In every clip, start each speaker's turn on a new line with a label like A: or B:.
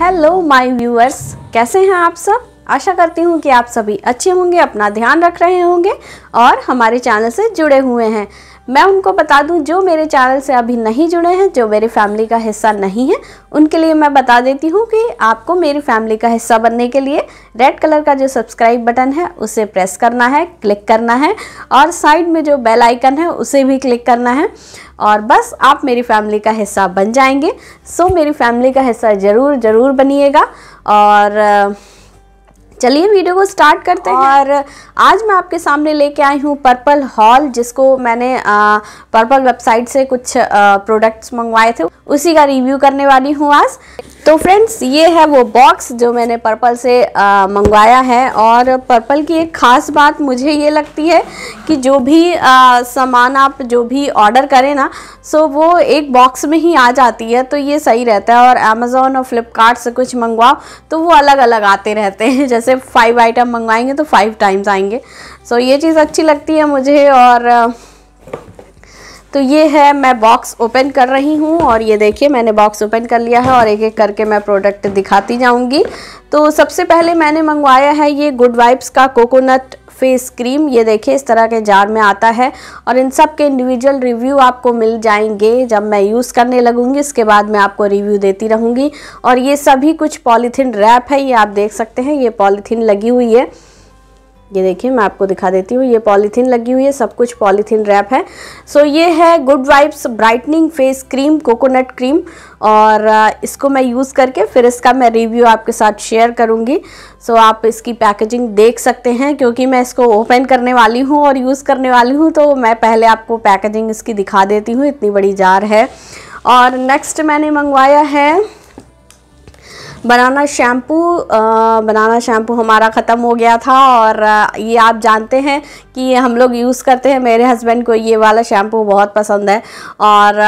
A: hello my viewers कैसे हैं आप सब आशा करती हूँ कि आप सभी अच्छे होंगे अपना ध्यान रख रहे होंगे और हमारे चैनल से जुड़े हुए हैं मैं उनको बता दूं जो मेरे चैनल से अभी नहीं जुड़े हैं जो मेरी फैमिली का हिस्सा नहीं है उनके लिए मैं बता देती हूं कि आपको मेरी फैमिली का हिस्सा बनने के लिए रेड कलर का जो सब्सक्राइब बटन है उसे प्रेस करना है क्लिक करना है और साइड में जो बेल आइकन है उसे भी क्लिक करना है और बस आप मेरी फैमिली का हिस्सा बन जाएंगे सो मेरी फैमिली का हिस्सा ज़रूर ज़रूर बनिएगा और चलिए वीडियो को स्टार्ट करते हैं और आज मैं आपके सामने लेके आई हूँ पर्पल हॉल जिसको मैंने पर्पल वेबसाइट से कुछ प्रोडक्ट्स मंगवाए थे उसी का रिव्यू करने वाली हूँ आज तो फ्रेंड्स ये है वो बॉक्स जो मैंने पर्पल से आ, मंगवाया है और पर्पल की एक ख़ास बात मुझे ये लगती है कि जो भी सामान आप जो भी ऑर्डर करें ना सो वो एक बॉक्स में ही आ जाती है तो ये सही रहता है और अमेज़ोन और फ्लिपकार्ट से कुछ मंगवाओ तो वो अलग अलग आते रहते हैं जैसे फाइव आइटम मंगवाएंगे तो फाइव टाइम्स आएंगे सो ये चीज़ अच्छी लगती है मुझे और तो ये है मैं बॉक्स ओपन कर रही हूँ और ये देखिए मैंने बॉक्स ओपन कर लिया है और एक एक करके मैं प्रोडक्ट दिखाती जाऊँगी तो सबसे पहले मैंने मंगवाया है ये गुड वाइब्स का कोकोनट फेस क्रीम ये देखिए इस तरह के जार में आता है और इन सब के इंडिविजुअल रिव्यू आपको मिल जाएंगे जब मैं यूज़ करने लगूंगी इसके बाद मैं आपको रिव्यू देती रहूँगी और ये सभी कुछ पॉलीथीन रैप है ये आप देख सकते हैं ये पॉलीथीन लगी हुई है ये देखिए मैं आपको दिखा देती हूँ ये पॉलीथीन लगी हुई है सब कुछ पॉलीथीन रैप है सो so, ये है Good Vibes brightening face cream coconut cream और इसको मैं यूज़ करके फिर इसका मैं रिव्यू आपके साथ शेयर करूँगी सो so, आप इसकी पैकेजिंग देख सकते हैं क्योंकि मैं इसको ओपन करने वाली हूँ और यूज़ करने वाली हूँ तो मैं पहले आपको पैकेजिंग इसकी दिखा देती हूँ इतनी बड़ी जार है और नेक्स्ट मैंने मंगवाया है बनाना शैम्पू बनाना शैम्पू हमारा ख़त्म हो गया था और ये आप जानते हैं कि हम लोग यूज़ करते हैं मेरे हस्बैंड को ये वाला शैम्पू बहुत पसंद है और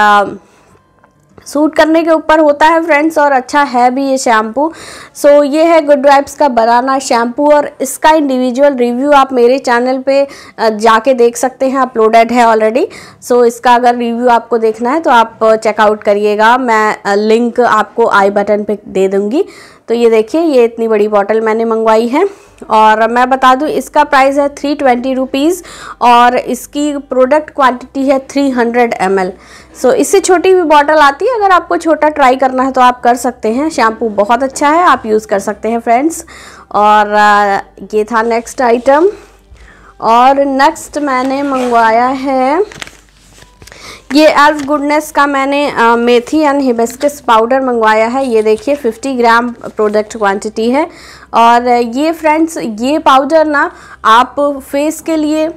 A: सूट करने के ऊपर होता है फ्रेंड्स और अच्छा है भी ये शैम्पू सो so, ये है गुड वाइब्स का बनाना शैम्पू और इसका इंडिविजुअल रिव्यू आप मेरे चैनल पे जाके देख सकते हैं अपलोडेड है ऑलरेडी सो so, इसका अगर रिव्यू आपको देखना है तो आप चेकआउट करिएगा मैं लिंक आपको आई बटन पे दे दूँगी तो ये देखिए ये इतनी बड़ी बॉटल मैंने मंगवाई है और मैं बता दूं इसका प्राइस है थ्री ट्वेंटी रुपीज़ और इसकी प्रोडक्ट क्वांटिटी है three hundred M L so इससे छोटी भी बॉटल आती है अगर आपको छोटा ट्राई करना है तो आप कर सकते हैं शैम्पू बहुत अच्छा है आप यूज़ कर सकते हैं फ्रेंड्स और uh, ये था नेक्स्ट आइटम और नेक्स्ट मैंने मंगवाया है ये एल्फ गुडनेस का मैंने आ, मेथी एंड हिबेस्टिस पाउडर मंगवाया है ये देखिए 50 ग्राम प्रोडक्ट क्वांटिटी है और ये फ्रेंड्स ये पाउडर ना आप फेस के लिए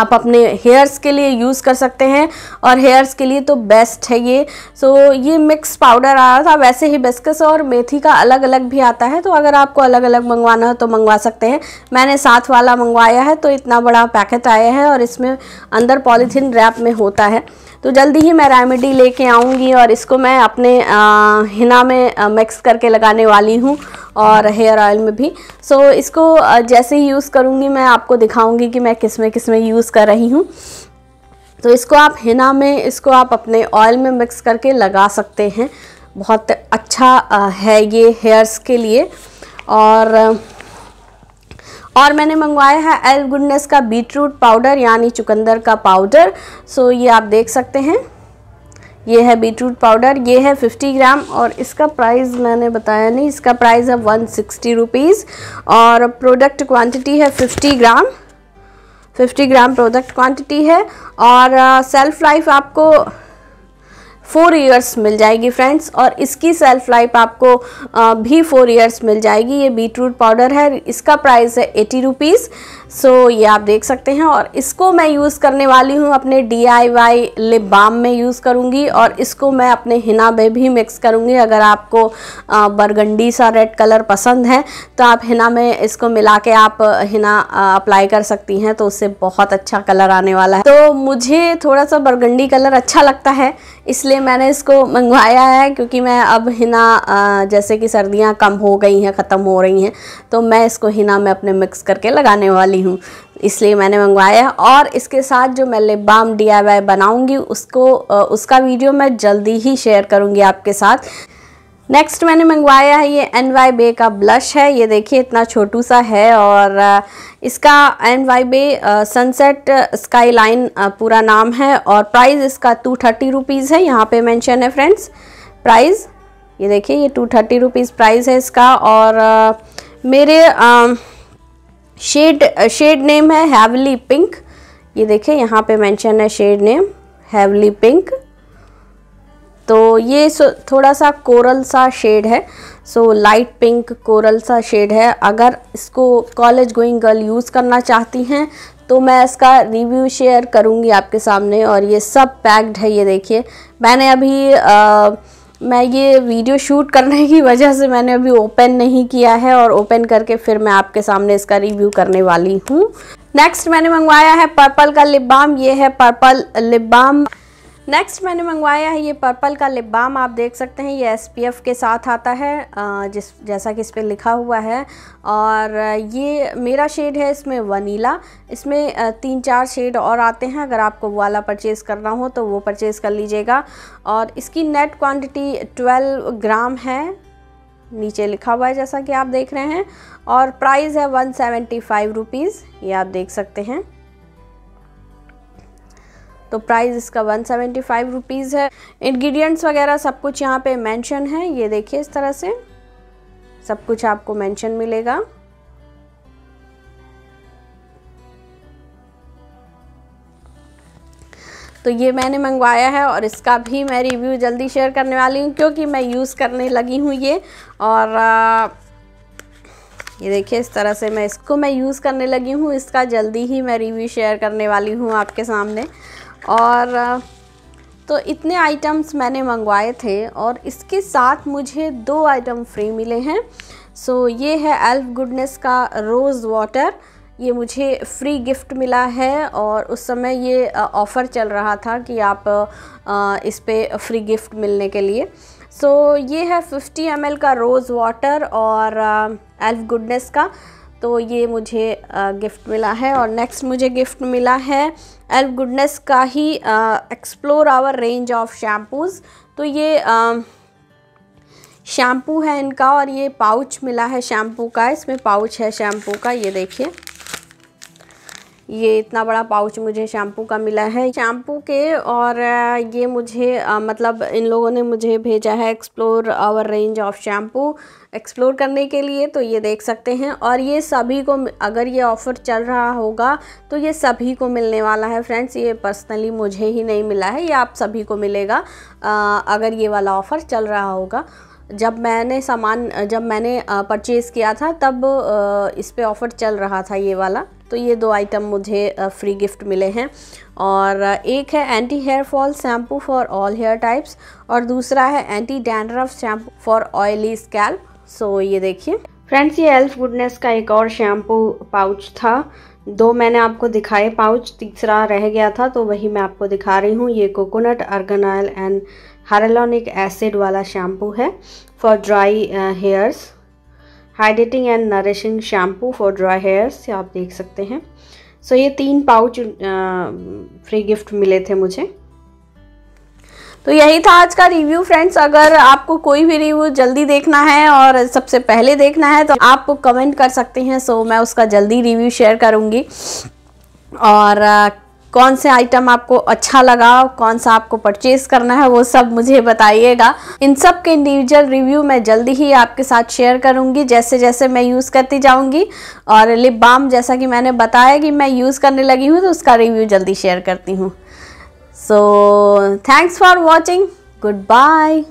A: आप अपने हेयर्स के लिए यूज़ कर सकते हैं और हेयर्स के लिए तो बेस्ट है ये सो so, ये मिक्स पाउडर आ रहा था वैसे ही बिस्कस और मेथी का अलग अलग भी आता है तो अगर आपको अलग अलग मंगवाना हो तो मंगवा सकते हैं मैंने साथ वाला मंगवाया है तो इतना बड़ा पैकेट आया है और इसमें अंदर पॉलीथीन रैप में होता है तो जल्दी ही मैं रेमेडी ले आऊँगी और इसको मैं अपने आ, हिना में मिक्स करके लगाने वाली हूँ और हेयर ऑयल में भी सो so, इसको जैसे ही यूज़ करूँगी मैं आपको दिखाऊँगी कि मैं किस में किस में यूज़ कर रही हूँ तो इसको आप हिना में इसको आप अपने ऑयल में मिक्स करके लगा सकते हैं बहुत अच्छा है ये हेयर्स के लिए और और मैंने मंगवाया है एल गुडनेस का बीटरूट पाउडर यानी चुकंदर का पाउडर सो ये आप देख सकते हैं ये है बीटरूट पाउडर ये है 50 ग्राम और इसका प्राइस मैंने बताया नहीं इसका प्राइस है वन सिक्सटी रुपीज़ और प्रोडक्ट क्वांटिटी है 50 ग्राम 50 ग्राम प्रोडक्ट क्वांटिटी है और सेल्फ uh, लाइफ आपको फोर ईयर्स मिल जाएगी फ्रेंड्स और इसकी सेल्फ लाइफ आपको uh, भी फोर ईयर्स मिल जाएगी ये बीटरूट पाउडर है इसका प्राइस है एटी रुपीज़ सो so, ये आप देख सकते हैं और इसको मैं यूज़ करने वाली हूँ अपने D I Y lip balm में यूज़ करूँगी और इसको मैं अपने हिना में भी मिक्स करूँगी अगर आपको बरगंडी सा रेड कलर पसंद है तो आप हिना में इसको मिला के आप हिना अप्लाई कर सकती हैं तो उससे बहुत अच्छा कलर आने वाला है तो मुझे थोड़ा सा बरगंडी कलर अच्छा लगता है इसलिए मैंने इसको मंगवाया है क्योंकि मैं अब हिना जैसे कि सर्दियाँ कम हो गई हैं ख़त्म हो रही हैं तो मैं इसको हिना में अपने मिक्स करके लगाने वाली रही हूँ इसलिए मैंने मंगवाया और इसके साथ जो मैं लिप बाम डी बनाऊँगी उसको उसका वीडियो मैं जल्दी ही शेयर करूँगी आपके साथ नेक्स्ट मैंने मंगवाया है ये एन वाई बे का ब्लश है ये देखिए इतना छोटू सा है और इसका N Y Bae sunset skyline पूरा नाम है और प्राइस इसका टू थर्टी रुपीज़ है यहाँ पे मेंशन है फ्रेंड्स प्राइस ये देखिए ये टू थर्टी रुपीज़ प्राइस है इसका और आ, मेरे आ, शेड शेड नेम है हैवली पिंक ये देखें यहाँ पे मेंशन है शेड नेम हैवली पिंक तो ये थोड़ा सा कोरल सा शेड है सो लाइट पिंक कोरल सा शेड है अगर इसको कॉलेज गोइंग गर्ल यूज़ करना चाहती हैं तो मैं इसका रिव्यू शेयर करूँगी आपके सामने और ये सब पैक्ड है ये देखिए मैंने अभी आ, मैं ये वीडियो शूट करने की वजह से मैंने अभी ओपन नहीं किया है और ओपन करके फिर मैं आपके सामने इसका रिव्यू करने वाली हूँ नेक्स्ट मैंने मंगवाया है पर्पल का लिप बाम ये है पर्पल लिप बाम नेक्स्ट मैंने मंगवाया है ये पर्पल का लिप बाम आप देख सकते हैं ये एस के साथ आता है जिस जैसा कि इस पर लिखा हुआ है और ये मेरा शेड है इसमें वनीला इसमें तीन चार शेड और आते हैं अगर आपको वो वाला परचेज़ करना हो तो वो परचेज़ कर लीजिएगा और इसकी नेट क्वांटिटी 12 ग्राम है नीचे लिखा हुआ है जैसा कि आप देख रहे हैं और प्राइस है वन सेवेंटी फाइव रुपीज़ ये आप देख सकते हैं तो प्राइस इसका वन सेवेंटी फाइव रुपीज़ है इनग्रीडियंट्स वगैरह सब कुछ यहाँ पे मेंशन है ये देखिए इस तरह से सब कुछ आपको मेंशन मिलेगा तो ये मैंने मंगवाया है और इसका भी मैं रिव्यू जल्दी शेयर करने वाली हूँ क्योंकि मैं यूज़ करने लगी हूँ ये और ये देखिए इस तरह से मैं इसको मैं यूज़ करने लगी हूँ इसका जल्दी ही मैं रिव्यू शेयर करने वाली हूँ आपके सामने और तो इतने आइटम्स मैंने मंगवाए थे और इसके साथ मुझे दो आइटम फ्री मिले हैं सो so, ये है एल्फ गुडनेस का रोज़ वाटर ये मुझे फ्री गिफ्ट मिला है और उस समय ये ऑफ़र चल रहा था कि आप इस पर फ्री गिफ्ट मिलने के लिए सो so, ये है 50 एम का रोज़ वाटर और एल्फ गुडनेस का तो ये मुझे गिफ्ट मिला है और नेक्स्ट मुझे गिफ्ट मिला है एल गुडनेस का ही explore our range of shampoos तो ये शैम्पू है इनका और ये पाउच मिला है शैम्पू का इसमें पाउच है शैम्पू का ये देखिए ये इतना बड़ा पाउच मुझे शैम्पू का मिला है शैम्पू के और ये मुझे मतलब इन लोगों ने मुझे भेजा है explore our range of shampoo explore करने के लिए तो ये देख सकते हैं और ये सभी को अगर ये ऑफ़र चल रहा होगा तो ये सभी को मिलने वाला है फ्रेंड्स ये पर्सनली मुझे ही नहीं मिला है ये आप सभी को मिलेगा आ, अगर ये वाला ऑफ़र चल रहा होगा जब मैंने सामान जब मैंने परचेज़ किया था तब इस पर ऑफ़र चल रहा था ये वाला तो ये दो आइटम मुझे फ्री गिफ्ट मिले हैं और एक है anti hair fall shampoo for all hair types और दूसरा है anti dandruff shampoo for oily scalp so ये देखिए फ्रेंड्स ये एल्फ गुडनेस का एक और शैम्पू पाउच था दो मैंने आपको दिखाए पाउच तीसरा रह गया था तो वही मैं आपको दिखा रही हूँ ये coconut argan oil and hyaluronic acid वाला शैम्पू है for dry hairs hydrating and nourishing shampoo for dry hairs आप देख सकते हैं सो so, ये तीन पाउच फ्री गिफ्ट मिले थे मुझे तो यही था आज का रिव्यू फ्रेंड्स अगर आपको कोई भी रिव्यू जल्दी देखना है और सबसे पहले देखना है तो आप कमेंट कर सकते हैं सो मैं उसका जल्दी रिव्यू शेयर करूँगी और कौन से आइटम आपको अच्छा लगा कौन सा आपको परचेज करना है वो सब मुझे बताइएगा इन सब के इंडिविजुअल रिव्यू मैं जल्दी ही आपके साथ शेयर करूंगी जैसे जैसे मैं यूज़ करती जाऊँगी और लिप बाम जैसा कि मैंने बताया कि मैं यूज़ करने लगी हूँ तो उसका रिव्यू जल्दी शेयर करती हूँ so thanks for watching good bye